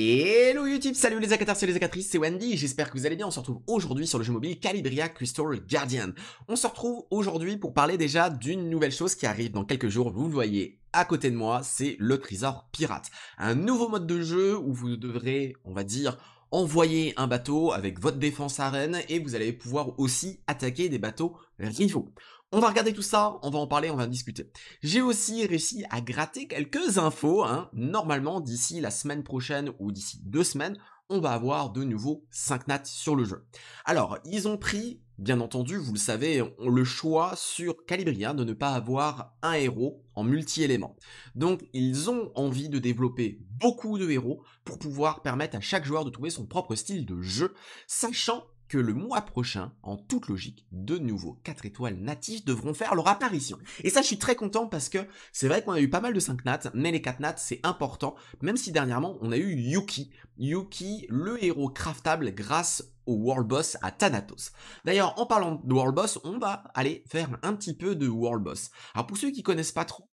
Hello YouTube, salut les acateurs, salut les acatrices, c'est Wendy, j'espère que vous allez bien, on se retrouve aujourd'hui sur le jeu mobile Calibria Crystal Guardian. On se retrouve aujourd'hui pour parler déjà d'une nouvelle chose qui arrive dans quelques jours, vous le voyez à côté de moi, c'est le trésor pirate. Un nouveau mode de jeu où vous devrez, on va dire, envoyer un bateau avec votre défense arène et vous allez pouvoir aussi attaquer des bateaux rivaux. On va regarder tout ça, on va en parler, on va en discuter. J'ai aussi réussi à gratter quelques infos. Hein. Normalement, d'ici la semaine prochaine ou d'ici deux semaines, on va avoir de nouveau 5 nats sur le jeu. Alors, ils ont pris, bien entendu, vous le savez, le choix sur Calibria de ne pas avoir un héros en multi-éléments. Donc, ils ont envie de développer beaucoup de héros pour pouvoir permettre à chaque joueur de trouver son propre style de jeu, sachant que le mois prochain, en toute logique, de nouveaux 4 étoiles natifs devront faire leur apparition. Et ça, je suis très content parce que c'est vrai qu'on a eu pas mal de 5 nats, mais les 4 nats, c'est important, même si dernièrement, on a eu Yuki. Yuki, le héros craftable grâce au World Boss à Thanatos. D'ailleurs, en parlant de World Boss, on va aller faire un petit peu de World Boss. Alors pour ceux qui connaissent pas trop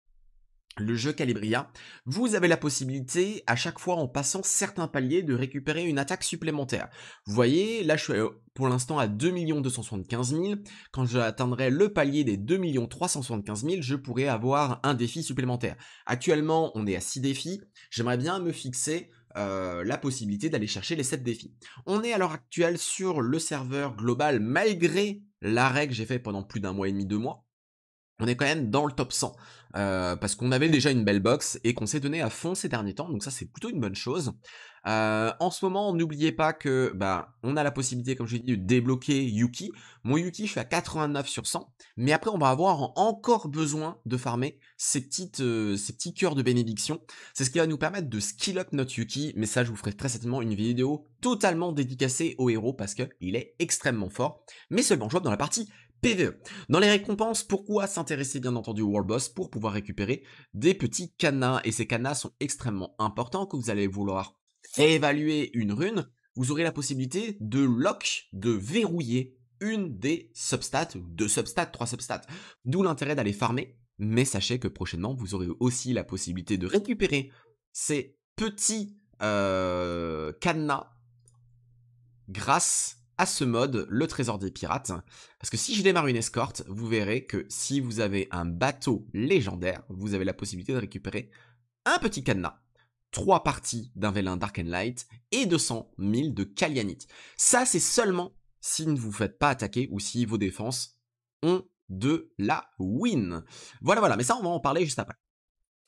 le jeu Calibria, vous avez la possibilité, à chaque fois en passant certains paliers, de récupérer une attaque supplémentaire. Vous voyez, là je suis euh, pour l'instant à 2 275 000. Quand j'atteindrai le palier des 2 375 000, je pourrai avoir un défi supplémentaire. Actuellement, on est à 6 défis. J'aimerais bien me fixer euh, la possibilité d'aller chercher les 7 défis. On est à l'heure actuelle sur le serveur global malgré l'arrêt que j'ai fait pendant plus d'un mois et demi, deux mois on est quand même dans le top 100, euh, parce qu'on avait déjà une belle box et qu'on s'est donné à fond ces derniers temps, donc ça c'est plutôt une bonne chose. Euh, en ce moment, n'oubliez pas que bah, on a la possibilité, comme je l'ai dit, de débloquer Yuki. Mon Yuki, je suis à 89 sur 100, mais après on va avoir encore besoin de farmer ces, petites, euh, ces petits cœurs de bénédiction. C'est ce qui va nous permettre de skill up notre Yuki, mais ça je vous ferai très certainement une vidéo totalement dédicacée au héros parce qu'il est extrêmement fort, mais seulement jouable dans la partie E. Dans les récompenses, pourquoi s'intéresser bien entendu au World Boss pour pouvoir récupérer des petits canas et ces canas sont extrêmement importants que vous allez vouloir évaluer une rune, vous aurez la possibilité de lock, de verrouiller une des substats, deux substats, trois substats. D'où l'intérêt d'aller farmer, mais sachez que prochainement vous aurez aussi la possibilité de récupérer ces petits euh, cadenas grâce à ce mode, le trésor des pirates. Parce que si je démarre une escorte, vous verrez que si vous avez un bateau légendaire, vous avez la possibilité de récupérer un petit cadenas, trois parties d'un vélin Dark and Light et 200 000 de Kalianite. Ça, c'est seulement si ne vous faites pas attaquer ou si vos défenses ont de la win. Voilà, voilà, mais ça, on va en parler juste après.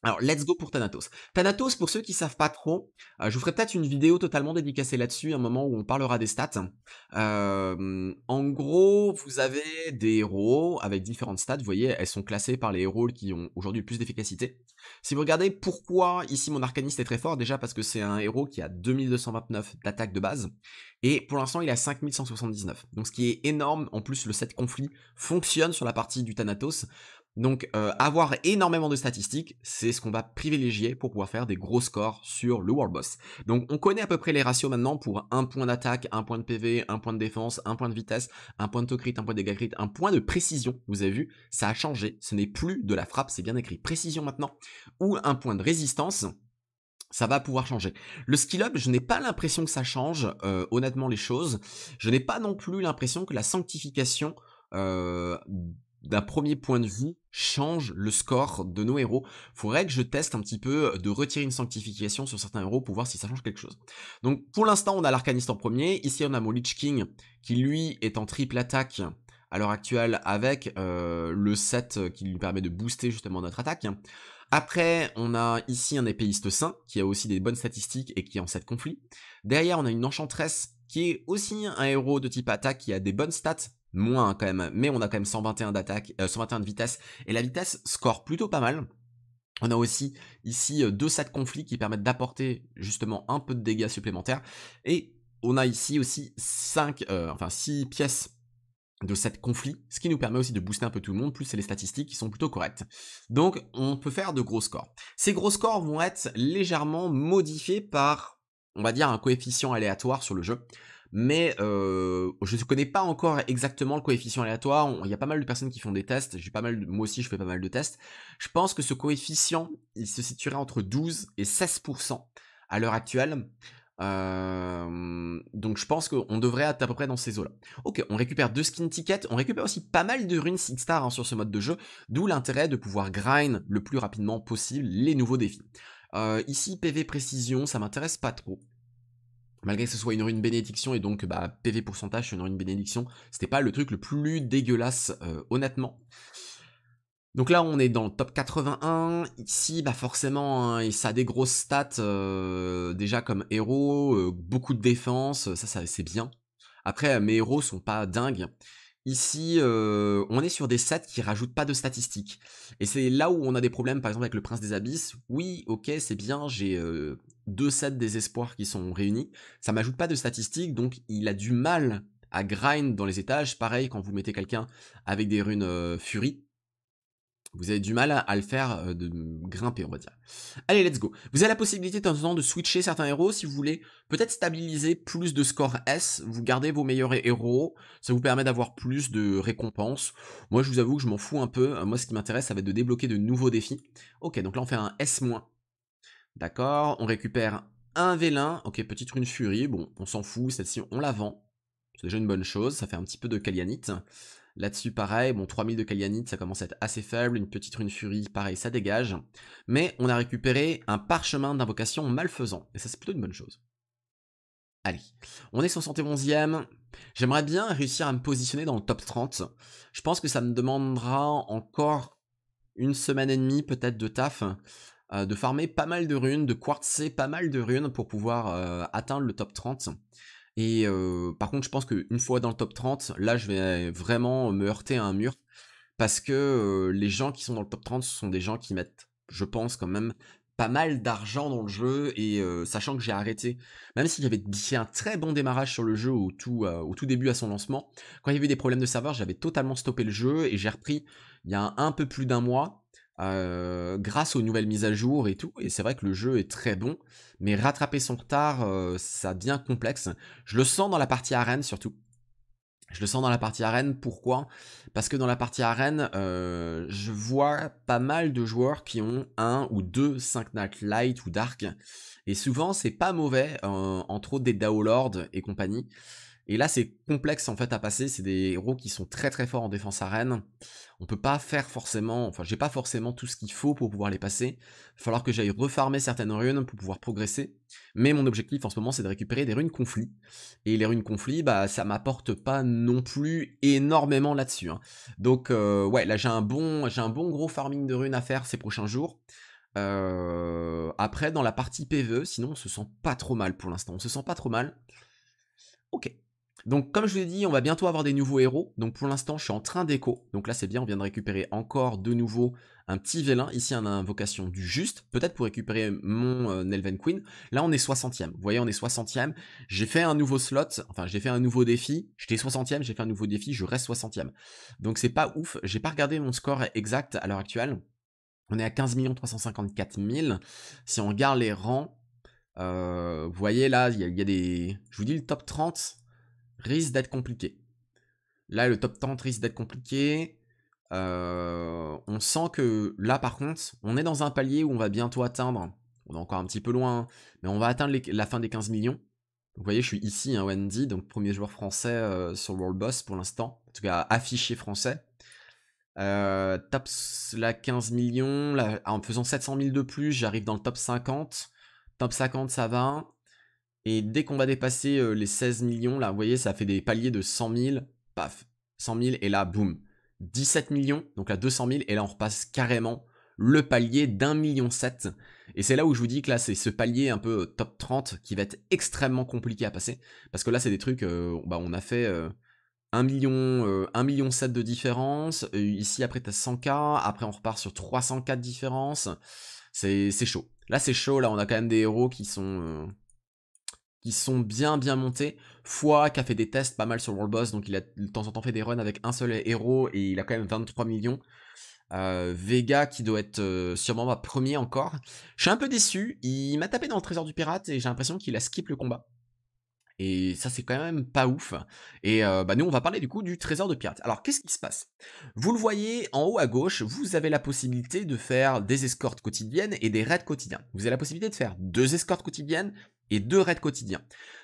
Alors, let's go pour Thanatos. Thanatos, pour ceux qui savent pas trop, euh, je vous ferai peut-être une vidéo totalement dédicacée là-dessus, un moment où on parlera des stats. Euh, en gros, vous avez des héros avec différentes stats, vous voyez, elles sont classées par les héros qui ont aujourd'hui le plus d'efficacité. Si vous regardez pourquoi ici mon arcaniste est très fort, déjà parce que c'est un héros qui a 2229 d'attaque de base, et pour l'instant il a 5179. Donc ce qui est énorme, en plus le set conflit fonctionne sur la partie du Thanatos, donc euh, avoir énormément de statistiques, c'est ce qu'on va privilégier pour pouvoir faire des gros scores sur le World Boss. Donc on connaît à peu près les ratios maintenant pour un point d'attaque, un point de PV, un point de défense, un point de vitesse, un point de crit, un point de dégâts crit, un point de précision. Vous avez vu, ça a changé. Ce n'est plus de la frappe, c'est bien écrit précision maintenant. Ou un point de résistance ça va pouvoir changer. Le skill up, je n'ai pas l'impression que ça change, euh, honnêtement, les choses. Je n'ai pas non plus l'impression que la sanctification, euh, d'un premier point de vue, change le score de nos héros. Faudrait que je teste un petit peu euh, de retirer une sanctification sur certains héros pour voir si ça change quelque chose. Donc pour l'instant, on a l'arcaniste en premier. Ici, on a mon Lich King qui lui est en triple attaque à l'heure actuelle avec euh, le set euh, qui lui permet de booster justement notre attaque. Après, on a ici un épéiste Saint qui a aussi des bonnes statistiques et qui est en 7 conflits. Derrière, on a une Enchantresse qui est aussi un héros de type attaque qui a des bonnes stats moins hein, quand même, mais on a quand même 121 d'attaque, euh, de vitesse, et la vitesse score plutôt pas mal. On a aussi ici euh, deux sets de conflits qui permettent d'apporter justement un peu de dégâts supplémentaires, et on a ici aussi euh, enfin 6 pièces de cette conflit, ce qui nous permet aussi de booster un peu tout le monde, plus c'est les statistiques qui sont plutôt correctes. Donc on peut faire de gros scores. Ces gros scores vont être légèrement modifiés par, on va dire, un coefficient aléatoire sur le jeu mais euh, je ne connais pas encore exactement le coefficient aléatoire. Il y a pas mal de personnes qui font des tests. J'ai pas mal, moi aussi, je fais pas mal de tests. Je pense que ce coefficient, il se situerait entre 12 et 16 à l'heure actuelle. Euh, donc je pense qu'on devrait être à peu près dans ces eaux-là. Ok, on récupère deux skin tickets, on récupère aussi pas mal de runes 6 stars hein, sur ce mode de jeu, d'où l'intérêt de pouvoir grind le plus rapidement possible les nouveaux défis. Euh, ici, PV précision, ça m'intéresse pas trop malgré que ce soit une rune bénédiction et donc bah, PV pourcentage sur une rune bénédiction, c'était pas le truc le plus dégueulasse euh, honnêtement. Donc là on est dans le top 81, ici bah forcément il hein, ça a des grosses stats euh, déjà comme héros, euh, beaucoup de défense, ça, ça c'est bien. Après mes héros sont pas dingues, Ici, euh, on est sur des sets qui rajoutent pas de statistiques. Et c'est là où on a des problèmes, par exemple, avec le Prince des Abysses. Oui, ok, c'est bien, j'ai euh, deux sets des espoirs qui sont réunis. Ça m'ajoute pas de statistiques, donc il a du mal à grind dans les étages. Pareil, quand vous mettez quelqu'un avec des runes euh, furies. Vous avez du mal à, le faire euh, de grimper, on va dire. Allez, let's go. Vous avez la possibilité de temps temps de switcher certains héros si vous voulez peut-être stabiliser plus de score S. Vous gardez vos meilleurs héros, ça vous permet d'avoir plus de récompenses. Moi, je vous avoue que je m'en fous un peu. Moi, ce qui m'intéresse, ça va être de débloquer de nouveaux défis. Ok, donc là, on fait un S-. D'accord, on récupère un vélin. Ok, petite rune furie. Bon, on s'en fout. Celle-ci, on la vend. C'est déjà une bonne chose. Ça fait un petit peu de kalianite. Là-dessus, pareil, bon, 3000 de Kalyanite, ça commence à être assez faible, une petite rune furie, pareil, ça dégage. Mais on a récupéré un parchemin d'invocation malfaisant, et ça c'est plutôt une bonne chose. Allez, on est 71ème. J'aimerais bien réussir à me positionner dans le top 30. Je pense que ça me demandera encore une semaine et demie peut-être de taf, euh, de farmer pas mal de runes, de quartzer pas mal de runes pour pouvoir euh, atteindre le top 30. Et par contre, je pense qu'une fois dans le top 30, là, je vais vraiment me heurter à un mur. Parce que les gens qui sont dans le top 30, ce sont des gens qui mettent, je pense, quand même pas mal d'argent dans le jeu. Et sachant que j'ai arrêté, même s'il y avait un très bon démarrage sur le jeu au tout, tout début à son lancement, quand il y avait des problèmes de serveur, j'avais totalement stoppé le jeu et j'ai repris il y a un peu plus d'un mois. Euh, grâce aux nouvelles mises à jour et tout. Et c'est vrai que le jeu est très bon, mais rattraper son retard, euh, ça devient complexe. Je le sens dans la partie arène surtout. Je le sens dans la partie arène, pourquoi Parce que dans la partie arène, euh, je vois pas mal de joueurs qui ont un ou deux 5 Night Light ou Dark. Et souvent, c'est pas mauvais, entre autres des Lord et compagnie. Et là, c'est complexe en fait à passer. C'est des héros qui sont très très forts en défense arène. On peut pas faire forcément, enfin, j'ai pas forcément tout ce qu'il faut pour pouvoir les passer. Il va falloir que j'aille refarmer certaines runes pour pouvoir progresser. Mais mon objectif en ce moment, c'est de récupérer des runes conflits. Et les runes conflits, bah, ça m'apporte pas non plus énormément là-dessus. Hein. Donc, euh, ouais, là, j'ai un bon, j'ai un bon gros farming de runes à faire ces prochains jours. Euh, après, dans la partie PVE, sinon, on se sent pas trop mal pour l'instant. On se sent pas trop mal. Ok. Donc comme je vous l'ai dit, on va bientôt avoir des nouveaux héros. Donc pour l'instant, je suis en train d'écho. Donc là, c'est bien, on vient de récupérer encore de nouveau un petit vélin. Ici, on a invocation du juste, peut-être pour récupérer mon euh, Nelven Queen. Là, on est 60e. Vous voyez, on est 60e. J'ai fait un nouveau slot, enfin, j'ai fait un nouveau défi. J'étais 60e, j'ai fait un nouveau défi, je reste 60e. Donc c'est pas ouf. J'ai pas regardé mon score exact à l'heure actuelle. On est à 15 354 000. Si on regarde les rangs, euh, vous voyez là, il y, y, a des... Je vous dis le top 30, risque d'être compliqué. Là, le top 30 risque d'être compliqué. Euh, on sent que là, par contre, on est dans un palier où on va bientôt atteindre, on est encore un petit peu loin, mais on va atteindre la fin des 15 millions. vous voyez, je suis ici, hein, Wendy, donc premier joueur français euh, sur World Boss pour l'instant, en tout cas affiché français. Euh, top la 15 millions, en faisant 700 000 de plus, j'arrive dans le top 50. Top 50, ça va. Et dès qu'on va dépasser euh, les 16 millions, là, vous voyez, ça fait des paliers de 100 000, paf, 100 000, et là, boum, 17 millions, donc là, 200 000, et là, on repasse carrément le palier d'un million 7. Et c'est là où je vous dis que là, c'est ce palier un peu euh, top 30 qui va être extrêmement compliqué à passer, parce que là, c'est des trucs, euh, bah, on a fait... 1,7 1 million, million 7 de différence. ici, après, t'as 100K. Après, on repart sur 300K de différence. C'est chaud. Là, c'est chaud. Là, on a quand même des héros qui sont, sont bien bien montés. Foi qui a fait des tests pas mal sur World Boss, donc il a de temps en temps fait des runs avec un seul héros et il a quand même 23 millions. Euh, Vega qui doit être euh, sûrement ma premier encore. Je suis un peu déçu, il m'a tapé dans le trésor du pirate et j'ai l'impression qu'il a skip le combat. Et ça, c'est quand même pas ouf. Et euh, bah, nous, on va parler du coup du trésor de pirates. Alors, qu'est-ce qui se passe Vous le voyez en haut à gauche, vous avez la possibilité de faire des escortes quotidiennes et des raids quotidiens. Vous avez la possibilité de faire deux escortes quotidiennes et deux raids quotidiens.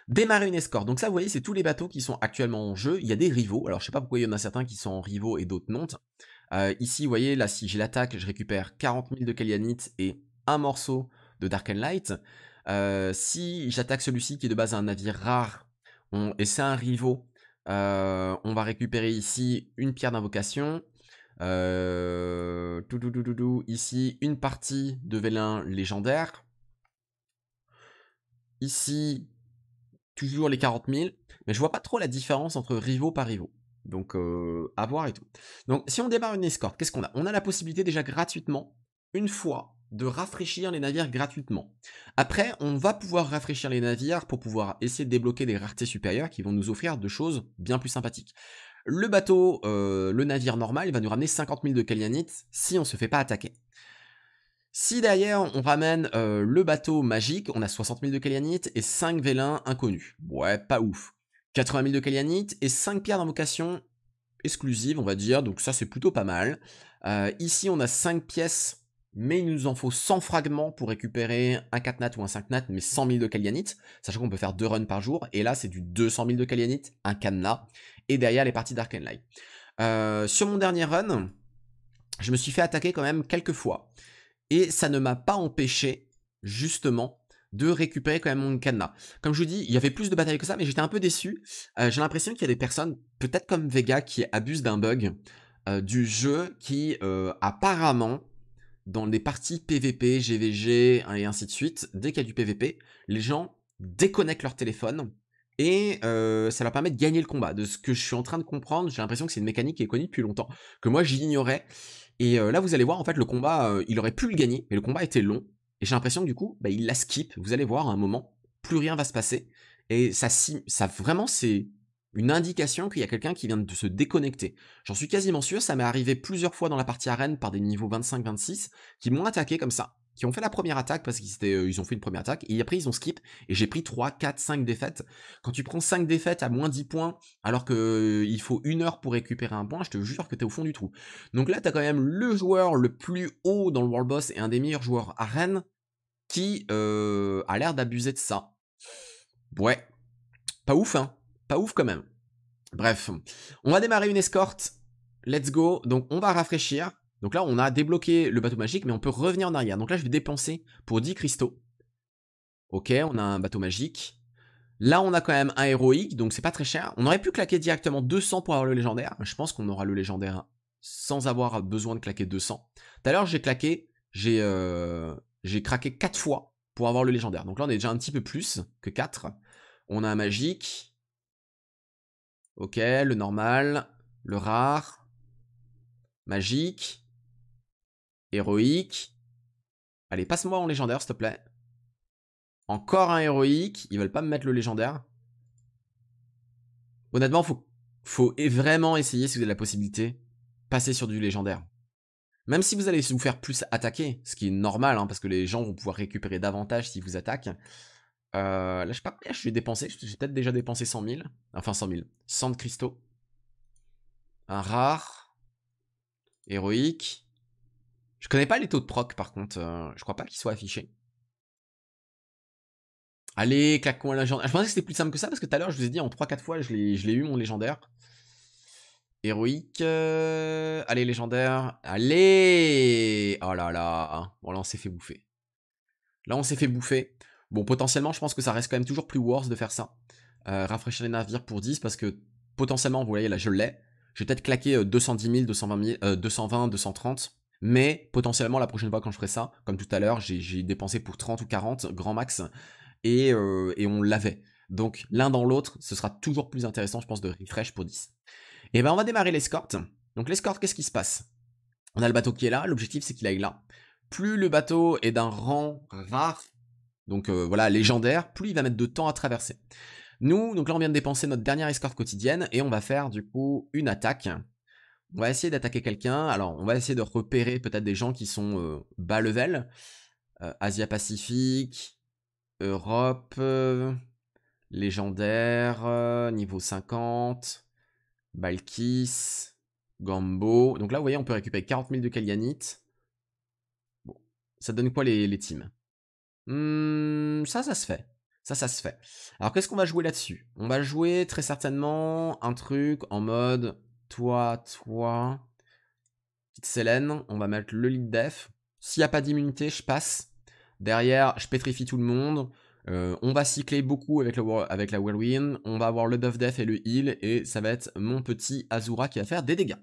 Démarrer une escorte. Donc ça, vous voyez, c'est tous les bateaux qui sont actuellement en jeu. Il y a des rivaux. Alors, je sais pas pourquoi il y en a certains qui sont en rivaux et d'autres non. Euh, ici, vous voyez, là, si j'ai l'attaque, je récupère 40 000 de Kalyanit et un morceau de Dark and Light si j'attaque celui-ci qui est de base un navire rare et c'est un rivaux, on va récupérer ici une pierre d'invocation, ici, une partie de vélin légendaire. Ici, toujours les 40 000. Mais je vois pas trop la différence entre rivaux par rivaux. Donc, à voir et tout. Donc, si on démarre une escorte, qu'est-ce qu'on a On a la possibilité déjà gratuitement, une fois, de rafraîchir les navires gratuitement. Après, on va pouvoir rafraîchir les navires pour pouvoir essayer de débloquer des raretés supérieures qui vont nous offrir de choses bien plus sympathiques. Le bateau, euh, le navire normal, il va nous ramener 50 000 de kalianite si on ne se fait pas attaquer. Si derrière on ramène euh, le bateau magique, on a 60 000 de kalianite et 5 vélins inconnus. Ouais, pas ouf. 80 000 de kalianite et 5 pierres d'invocation exclusives, on va dire, donc ça c'est plutôt pas mal. Euh, ici on a 5 pièces mais il nous en faut 100 fragments pour récupérer un 4 nat ou un 5 nat, mais 100 000 de Kalyanit. sachant qu'on peut faire deux runs par jour, et là c'est du 200 000 de Kalyanit, un cadenas, et derrière les parties d'Ark Light. Euh, sur mon dernier run, je me suis fait attaquer quand même quelques fois, et ça ne m'a pas empêché, justement, de récupérer quand même mon cadenas. Comme je vous dis, il y avait plus de batailles que ça, mais j'étais un peu déçu. Euh, j'ai l'impression qu'il y a des personnes, peut-être comme Vega, qui abusent d'un bug euh, du jeu, qui apparemment dans les parties PVP, GVG hein, et ainsi de suite, dès qu'il y a du PVP, les gens déconnectent leur téléphone et euh, ça leur permet de gagner le combat. De ce que je suis en train de comprendre, j'ai l'impression que c'est une mécanique qui est connue depuis longtemps, que moi j'ignorais. Et euh, là, vous allez voir, en fait, le combat, euh, il aurait pu le gagner, mais le combat était long. Et j'ai l'impression que du coup, bah, il la skip. Vous allez voir, à un moment, plus rien va se passer. Et ça, ça vraiment, c'est une indication qu'il y a quelqu'un qui vient de se déconnecter. J'en suis quasiment sûr, ça m'est arrivé plusieurs fois dans la partie arène par des niveaux 25-26 qui m'ont attaqué comme ça, qui ont fait la première attaque parce qu'ils euh, ils ont fait une première attaque et après ils ont skip et j'ai pris 3, 4, 5 défaites. Quand tu prends 5 défaites à moins 10 points alors que euh, il faut une heure pour récupérer un point, je te jure que t'es au fond du trou. Donc là t'as quand même le joueur le plus haut dans le World Boss et un des meilleurs joueurs arène qui euh, a l'air d'abuser de ça. Ouais, pas ouf hein ouf quand même. Bref, on va démarrer une escorte. Let's go. Donc on va rafraîchir. Donc là, on a débloqué le bateau magique, mais on peut revenir en arrière. Donc là, je vais dépenser pour 10 cristaux. Ok, on a un bateau magique. Là, on a quand même un héroïque, donc c'est pas très cher. On aurait pu claquer directement 200 pour avoir le légendaire. Je pense qu'on aura le légendaire sans avoir besoin de claquer 200. Tout à l'heure, j'ai claqué, j'ai euh, craqué 4 fois pour avoir le légendaire. Donc là, on est déjà un petit peu plus que 4. On a un magique. Ok, le normal, le rare, magique, héroïque. Allez, passe-moi en légendaire, s'il te plaît. Encore un héroïque. Ils veulent pas me mettre le légendaire. Honnêtement, faut, faut vraiment essayer, si vous avez la possibilité, passer sur du légendaire. Même si vous allez vous faire plus attaquer, ce qui est normal, hein, parce que les gens vont pouvoir récupérer davantage s'ils vous attaquent, euh, là, je sais pas je suis dépensé. J'ai peut-être déjà dépensé 100 000. Enfin, 100 000. 100 de cristaux. Un rare. Héroïque. Je connais pas les taux de proc, par contre. Euh, je crois pas qu'ils soient affichés. Allez, claquons à légendaire. Ah, je pensais que c'était plus simple que ça parce que tout à l'heure, je vous ai dit en 3-4 fois, je l'ai eu mon légendaire. Héroïque. Euh, allez, légendaire. Allez Oh là là. Bon, là, on s'est fait bouffer. Là, on s'est fait bouffer. Bon, potentiellement, je pense que ça reste quand même toujours plus worse de faire ça. Euh, rafraîchir les navires pour 10 parce que potentiellement, vous voyez là, je l'ai. Je vais peut-être claquer 210 000, 220 000, 220, 230. Mais potentiellement, la prochaine fois quand je ferai ça, comme tout à l'heure, j'ai dépensé pour 30 ou 40, grand max, euh, et, on l'avait. Donc l'un dans l'autre, ce sera toujours plus intéressant, je pense, de refresh pour 10. Et eh ben on va démarrer l'escorte. Donc l'escorte, qu'est-ce qui se passe On a le bateau qui est là, l'objectif c'est qu'il aille là. Plus le bateau est d'un rang rare, donc euh, voilà, légendaire, plus il va mettre de temps à traverser. Nous, donc là on vient de dépenser notre dernière escorte quotidienne et on va faire du coup une attaque. On va essayer d'attaquer quelqu'un. Alors on va essayer de repérer peut-être des gens qui sont euh, bas level. Euh, Asia-Pacifique, Europe, légendaire, niveau 50, Balkis, Gambo. Donc là vous voyez on peut récupérer 40 000 de Kalyanite. Bon, ça donne quoi les teams Mmh, ça, ça se fait. Ça, ça se fait. Alors, qu'est-ce qu'on va jouer là-dessus On va jouer très certainement un truc en mode toi, toi, petite Célène. On va mettre le lead def. S'il n'y a pas d'immunité, je passe. Derrière, je pétrifie tout le monde. Euh, on va cycler beaucoup avec, avec la Whirlwind. On va avoir le buff def et le heal. Et ça va être mon petit Azura qui va faire des dégâts.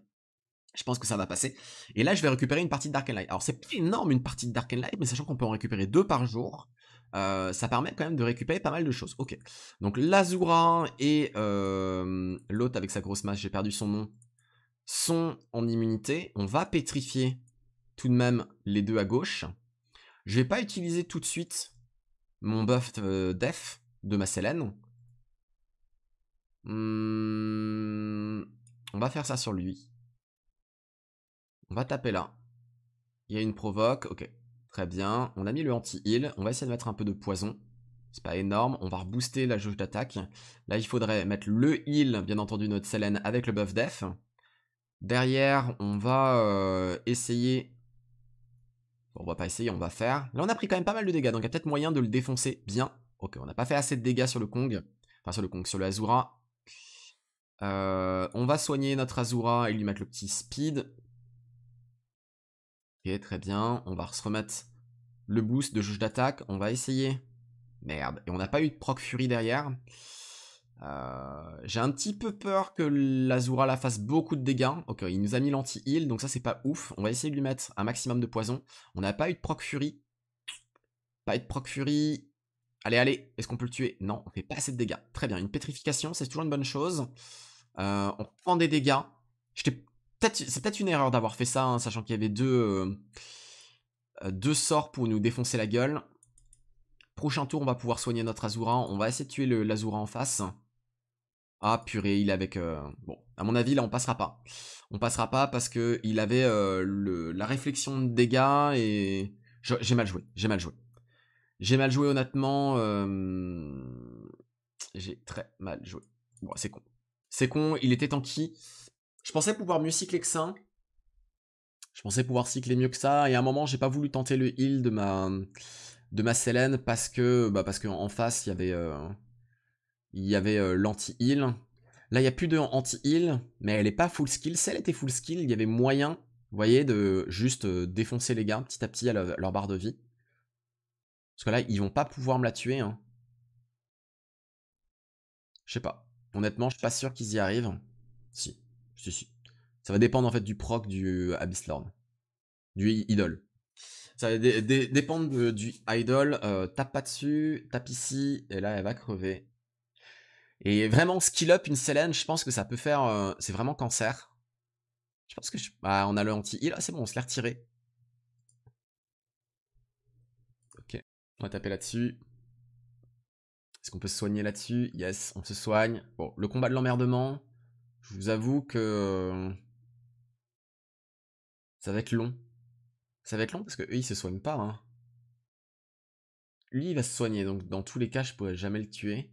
Je pense que ça va passer. Et là, je vais récupérer une partie de Dark and Light. Alors, c'est pas énorme une partie de Dark and Light, mais sachant qu'on peut en récupérer deux par jour, euh, ça permet quand même de récupérer pas mal de choses. Ok. Donc, l'Azura et euh, l'autre avec sa grosse masse, j'ai perdu son nom, sont en immunité. On va pétrifier tout de même les deux à gauche. Je vais pas utiliser tout de suite mon buff de euh, def de ma Selene. Hmm, on va faire ça sur lui. On va taper là. Il y a une provoque, ok. Très bien, on a mis le anti-heal, on va essayer de mettre un peu de poison. C'est pas énorme, on va rebooster la jauge d'attaque. Là, il faudrait mettre le heal, bien entendu, notre Selene avec le buff def. Derrière, on va euh, essayer... on va pas essayer, on va faire. Là, on a pris quand même pas mal de dégâts, donc il y a peut-être moyen de le défoncer bien. Ok, on n'a pas fait assez de dégâts sur le Kong. Enfin, sur le Kong, sur le Azura. Euh, on va soigner notre Azura et lui mettre le petit speed. Ok, très bien. On va se remettre le boost de juge d'attaque. On va essayer. Merde. Et on n'a pas eu de proc Fury derrière. Euh, j'ai un petit peu peur que l'Azura la fasse beaucoup de dégâts. Ok, il nous a mis l'anti-heal, donc ça c'est pas ouf. On va essayer de lui mettre un maximum de poison. On n'a pas eu de proc Fury. Pas eu de proc Fury. Allez, allez, est-ce qu'on peut le tuer Non, on fait pas assez de dégâts. Très bien, une pétrification, c'est toujours une bonne chose. Euh, on prend des dégâts. je t'ai c'est peut-être une erreur d'avoir fait ça, hein, sachant qu'il y avait deux, euh, euh, deux sorts pour nous défoncer la gueule. Prochain tour, on va pouvoir soigner notre Azura. On va essayer de tuer l'Azura en face. Ah purée, il est avec... Euh, bon, à mon avis, là, on passera pas. On passera pas parce qu'il avait la réflexion de dégâts et... J'ai mal joué, j'ai mal joué. J'ai mal joué, honnêtement. J'ai très mal joué. Bon, c'est con. C'est con, il était tanky. Je pensais pouvoir mieux cycler que ça. Je pensais pouvoir cycler mieux que ça. Et à un moment, j'ai pas voulu tenter le heal de ma de ma Selene parce que bah parce qu'en face il y avait euh, il y avait euh, l'anti heal. Là il n'y a plus de anti heal, mais elle n'est pas full skill. Celle était full skill, il y avait moyen, vous voyez, de juste euh, défoncer les gars petit à petit à leur, barre de vie. Parce que là ils vont pas pouvoir me la tuer. Hein. Je sais pas. Honnêtement, je suis pas sûr qu'ils y arrivent. Si. Ça va dépendre en fait du proc du euh, Abyss Lord, du idol. Ça va dépendre du idol. Euh, tape pas dessus, tape ici, et là elle va crever. Et vraiment, skill up une Selene, je pense que ça peut faire. Euh, c'est vraiment cancer. Je pense que. Je... Ah, on a le anti-heal. Ah, c'est bon, on se l'est retiré. Ok. On va taper là-dessus. Est-ce qu'on peut se soigner là-dessus Yes, on se soigne. Bon, le combat de l'emmerdement. Je vous avoue que euh, ça va être long. Ça va être long parce que eux, ne se soignent pas. Hein. Lui, il va se soigner, donc dans tous les cas, je pourrais jamais le tuer.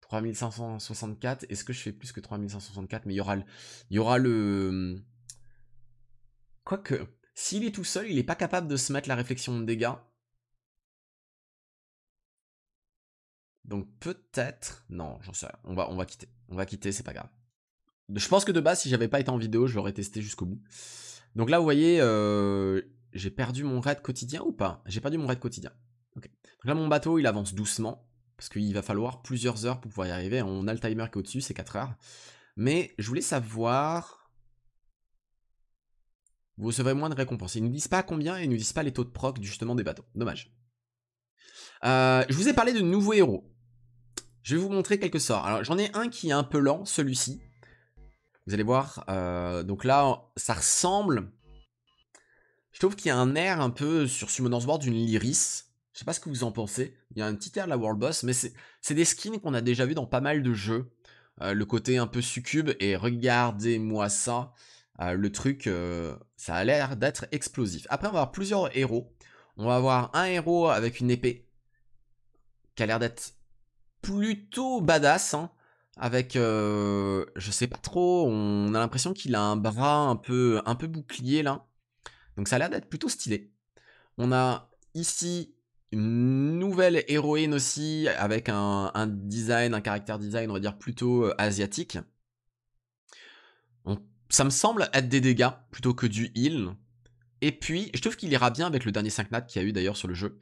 3564, est-ce que je fais plus que 3564 Mais il y aura le... Il y aura le... Hum, quoique, s'il est tout seul, il n'est pas capable de se mettre la réflexion de dégâts. Donc peut-être... Non, j'en sais rien. On va, on va quitter. On va quitter, c'est pas grave. Je pense que de base, si j'avais pas été en vidéo, je l'aurais testé jusqu'au bout. Donc là, vous voyez, euh, j'ai perdu mon raid quotidien ou pas J'ai perdu mon raid quotidien. Donc là, mon bateau, il avance doucement, parce qu'il va falloir plusieurs heures pour pouvoir y arriver. On a le timer qui est au-dessus, c'est 4 heures. Mais je voulais savoir... Vous recevrez moins de récompenses. Ils nous disent pas combien et ils ne disent pas les taux de proc justement des bateaux. Dommage. Euh, je vous ai parlé de nouveaux héros. Je vais vous montrer quelques sorts. Alors j'en ai un qui est un peu lent, celui-ci. Vous allez voir, euh, donc là, ça ressemble... Je trouve qu'il y a un air un peu sur Summoners Board d'une Lyris. Je sais pas ce que vous en pensez. Il y a un petit air de la World Boss, mais c'est des skins qu'on a déjà vu dans pas mal de jeux. Euh, le côté un peu succube, et regardez-moi ça. Euh, le truc, ça a l'air d'être explosif. Après, on va avoir plusieurs héros. On va avoir un héros avec une épée qui a l'air d'être plutôt badass. Hein avec, euh, je sais pas trop, on a l'impression qu'il a un bras un peu, un peu bouclier là. Donc ça a l'air d'être plutôt stylé. On a ici une nouvelle héroïne aussi, avec un, design, un caractère design, on va dire plutôt euh, asiatique. ça me semble être des dégâts plutôt que du heal. Et puis, je trouve qu'il ira bien avec le dernier 5 nat qu'il y a eu d'ailleurs sur le jeu.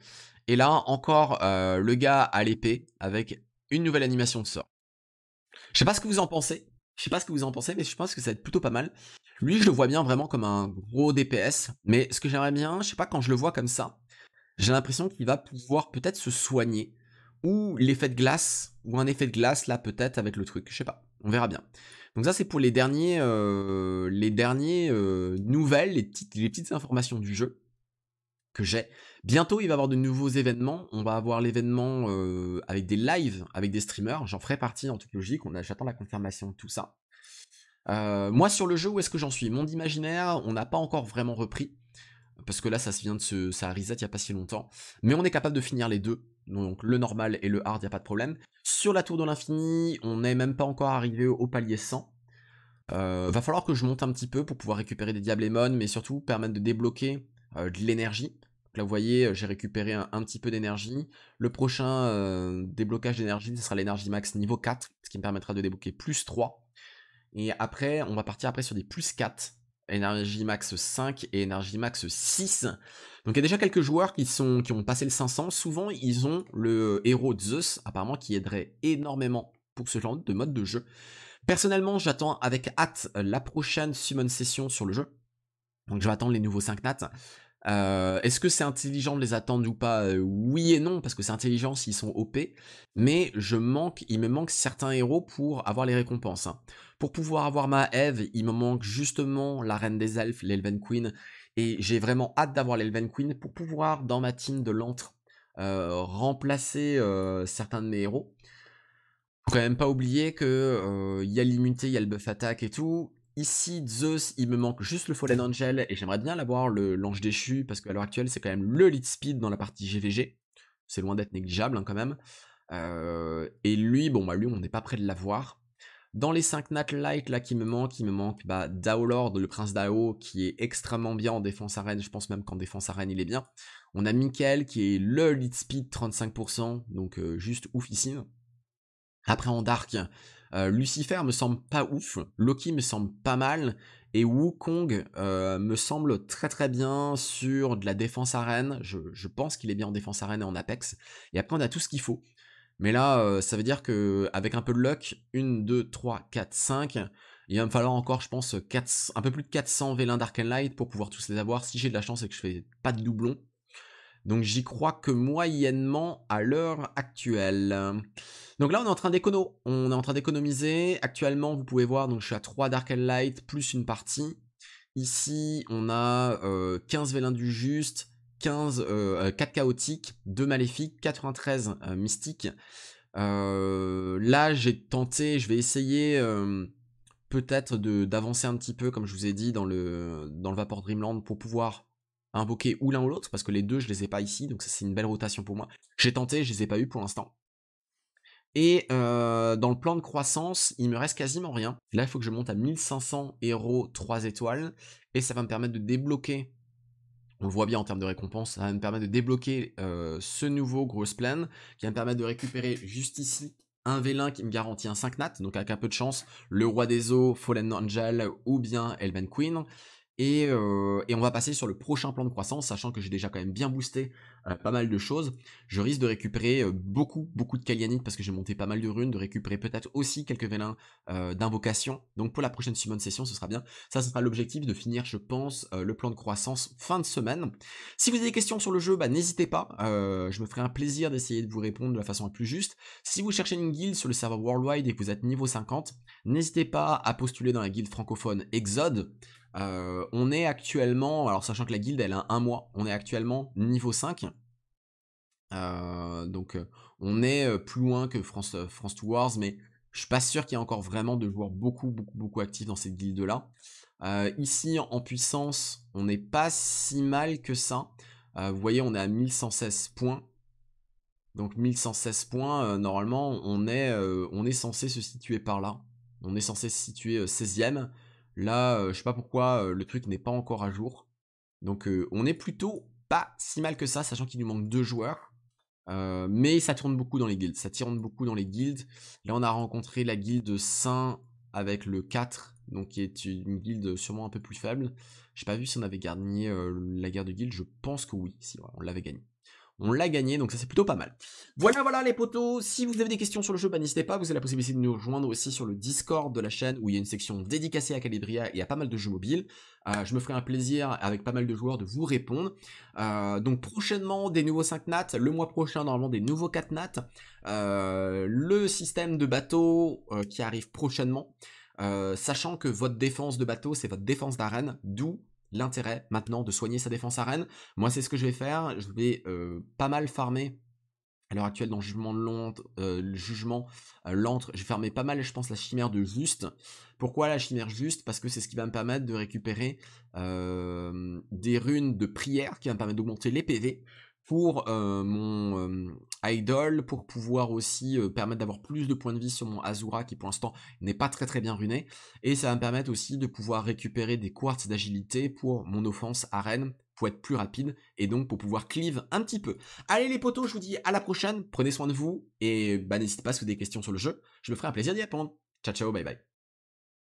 Et là, encore euh, le gars à l'épée avec une nouvelle animation de sort. Je sais pas ce que vous en pensez. Je sais pas ce que vous en pensez, mais je pense que ça va être plutôt pas mal. Lui, je le vois bien vraiment comme un gros DPS. Mais ce que j'aimerais bien, je sais pas, quand je le vois comme ça, j'ai l'impression qu'il va pouvoir peut-être se soigner. Ou l'effet de glace, ou un effet de glace là peut-être avec le truc. Je sais pas, on verra bien. Donc ça c'est pour les derniers, euh, les derniers euh, nouvelles, les petites informations du jeu que j'ai. Bientôt, il va y avoir de nouveaux événements. On va avoir l'événement euh, avec des lives, avec des streamers. J'en ferai partie en toute logique. On j'attends la confirmation de tout ça. Euh, moi, sur le jeu, où est-ce que j'en suis Monde imaginaire, on n'a pas encore vraiment repris. Parce que là, ça se vient de se, ça reset il n'y a pas si longtemps. Mais on est capable de finir les deux. Donc le normal et le hard, il n'y a pas de problème. Sur la tour de l'infini, on n'est même pas encore arrivé au palier 100. Euh, va falloir que je monte un petit peu pour pouvoir récupérer des émones, mais surtout permettre de débloquer de l'énergie là, vous voyez, euh, j'ai récupéré un, petit peu d'énergie. Le prochain euh, déblocage d'énergie, ce sera l'énergie max niveau 4, ce qui me permettra de débloquer plus 3. Et après, on va partir après sur des plus 4. Énergie max 5 et énergie max 6. Donc il y a déjà quelques joueurs qui, sont, qui ont passé le 500. Souvent, ils ont le euh, héros Zeus, apparemment, qui aiderait énormément pour ce genre de mode de jeu. Personnellement, j'attends avec hâte la prochaine summon session sur le jeu. Donc je vais attendre les nouveaux 5 nats. Euh, est-ce que c'est intelligent de les attendre ou pas euh, Oui et non, parce que c'est intelligent s'ils sont OP, mais je manque, il me manque certains héros pour avoir les récompenses. Hein. Pour pouvoir avoir ma Eve, il me manque justement la Reine des Elfes, l'Elven Queen, et j'ai vraiment hâte d'avoir l'Elven Queen pour pouvoir, dans ma team de l'antre, euh, remplacer certains de mes héros. Faut quand même pas oublier que il y a l'immunité, il y a le buff attaque et tout, Ici, Zeus, il me manque juste le Fallen Angel et j'aimerais bien l'avoir, l'ange déchu, parce qu'à l'heure actuelle, c'est quand même le lead speed dans la partie GVG. C'est loin d'être négligeable hein, quand même. Euh, et lui, bon, bah lui, on n'est pas prêt de l'avoir. Dans les 5 Nat Light là qui me manque, il me manque bah, Dao Lord, le prince Dao, qui est extrêmement bien en défense arène, je pense même qu'en défense arène il est bien. On a Mikael qui est le lead speed 35%, donc euh, juste oufissime. Après en Dark, euh, Lucifer me semble pas ouf, Loki me semble pas mal, et Wukong euh, me semble très très bien sur de la défense arène. Je, pense qu'il est bien en défense arène et en apex. Et après, on a tout ce qu'il faut. Mais là, euh, ça veut dire que avec un peu de luck, 1, 2, 3, 4, 5, il va me falloir encore, je pense, un peu plus de 400 vélins Dark and Light pour pouvoir tous les avoir si j'ai de la chance et que je fais pas de doublons. Donc j'y crois que moyennement à l'heure actuelle. Donc là on est en train d'économiser. On est en train d'économiser. Actuellement vous pouvez voir, donc je suis à 3 Dark and Light plus une partie. Ici on a 15 euh, vélins du juste, 15, 4 euh, euh, chaotiques, 2 maléfiques, 93 euh, mystiques. là j'ai tenté, je vais essayer peut-être d'avancer un petit peu, comme je vous ai dit, dans le, dans le Vapor Dreamland pour pouvoir invoquer ou l'un ou l'autre, parce que les deux, je les ai pas ici, donc ça c'est une belle rotation pour moi. J'ai tenté, je les ai pas eu pour l'instant. Et euh, dans le plan de croissance, il me reste quasiment rien. Là, il faut que je monte à 1500 héros 3 étoiles, et ça va me permettre de débloquer, on voit bien en termes de récompense, ça va me permettre de débloquer euh, ce nouveau Grosse plan, qui va me permettre de récupérer juste ici un vélin qui me garantit un 5 nat, donc avec un peu de chance, le roi des eaux, Fallen Angel ou bien Elven Queen, euh, et, on va passer sur le prochain plan de croissance, sachant que j'ai déjà quand même bien boosté euh, pas mal de choses. Je risque de récupérer euh, beaucoup, beaucoup de Kalyanite, parce que j'ai monté pas mal de runes, de récupérer peut-être aussi quelques vélins d'invocation. Donc pour la prochaine summon session, ce sera bien. Ça, ce sera l'objectif de finir, je pense, le plan de croissance fin de semaine. Si vous avez des questions sur le jeu, bah, n'hésitez pas. je me ferai un plaisir d'essayer de vous répondre de la façon la plus juste. Si vous cherchez une guilde sur le serveur worldwide et que vous êtes niveau 50, n'hésitez pas à postuler dans la guilde francophone Exode. Euh, on est actuellement, alors sachant que la guilde elle a un mois, on est actuellement niveau 5. Euh, donc euh, on est plus loin que France, France Wars, mais je suis pas sûr qu'il y ait encore vraiment de joueurs beaucoup, beaucoup, beaucoup actifs dans cette guilde là. ici en puissance, on n'est pas si mal que ça. vous voyez, on est à 1116 points. Donc 1116 points, normalement, on est, on est censé se situer par là. On est censé se situer 16ème. Là, euh, je sais pas pourquoi euh, le truc n'est pas encore à jour. Donc euh, on est plutôt pas si mal que ça, sachant qu'il nous manque deux joueurs. mais ça tourne beaucoup dans les guildes. Ça tourne beaucoup dans les guildes. Là, on a rencontré la guilde Saint avec le 4, donc qui est une guilde sûrement un peu plus faible. J'ai pas vu si on avait gagné la guerre de guilde. Je pense que oui, si on l'avait gagné on l'a gagné, donc ça c'est plutôt pas mal. Voilà, voilà les potos, si vous avez des questions sur le jeu, bah, n'hésitez pas, vous avez la possibilité de nous rejoindre aussi sur le Discord de la chaîne, où il y a une section dédicacée à Calibria et a pas mal de jeux mobiles. Euh, je me ferai un plaisir avec pas mal de joueurs de vous répondre. Euh, donc prochainement des nouveaux 5 nats, le mois prochain normalement des nouveaux 4 nats, euh, le système de bateau qui arrive prochainement, sachant que votre défense de bateau c'est votre défense d'arène, d'où l'intérêt maintenant de soigner sa défense à Moi, c'est ce que je vais faire. Je vais euh, pas mal farmer à l'heure actuelle dans le jugement de euh, le jugement euh, j'ai pas mal, je pense, la chimère de juste. Pourquoi la chimère juste Parce que c'est ce qui va me permettre de récupérer euh, des runes de prière, qui va me permettre d'augmenter les PV pour euh, mon euh, idol, pour pouvoir aussi euh, permettre d'avoir plus de points de vie sur mon Azura qui pour l'instant n'est pas très très bien runé, et ça va me permettre aussi de pouvoir récupérer des quartz d'agilité pour mon offense arène, pour être plus rapide, et donc pour pouvoir cleave un petit peu. Allez les potos, je vous dis à la prochaine, prenez soin de vous, et bah, n'hésitez pas à poser des questions sur le jeu, je me ferai un plaisir d'y répondre. Ciao ciao, bye bye.